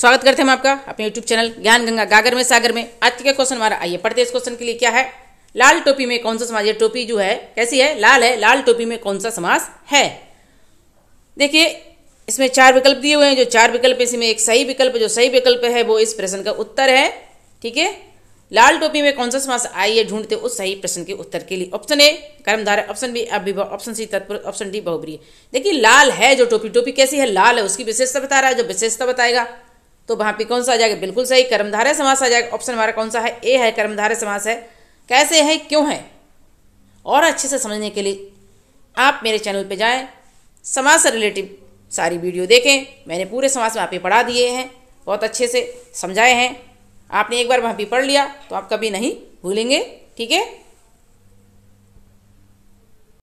स्वागत करते हैं हम आपका अपने यूट्यूब चैनल ज्ञान गंगा गागर में सागर में आज का क्वेश्चन हमारा आइए पढ़ते इस क्वेश्चन के लिए क्या है लाल टोपी में कौन सा समाज है टोपी जो है कैसी है लाल है लाल टोपी में कौन सा समाज है देखिए इसमें चार विकल्प दिए हुए हैं जो चार विकल्प इसमें एक सही विकल्प जो सही विकल्प है वो इस प्रश्न का उत्तर है ठीक है लाल टोपी में कौन सा समास आइए ढूंढते उस सही प्रश्न के उत्तर के लिए ऑप्शन ए कर्मधारा ऑप्शन बी अभिभाव ऑप्शन सी तत्पुर ऑप्शन डी बहुब्रिय देखिए लाल है जो टोपी टोपी कैसी है लाल है उसकी विशेषता बता रहा है जो विशेषता बताएगा तो वहाँ पे कौन सा आ जाएगा बिल्कुल सही कर्मधारय समास आ जाएगा ऑप्शन हमारा कौन सा है ए है कर्मधारय समास है कैसे है क्यों है और अच्छे से समझने के लिए आप मेरे चैनल पे जाएं समास से रिलेटिव सारी वीडियो देखें मैंने पूरे समास में आप ही पढ़ा दिए हैं बहुत अच्छे से समझाए हैं आपने एक बार वहाँ भी पढ़ लिया तो आप कभी नहीं भूलेंगे ठीक है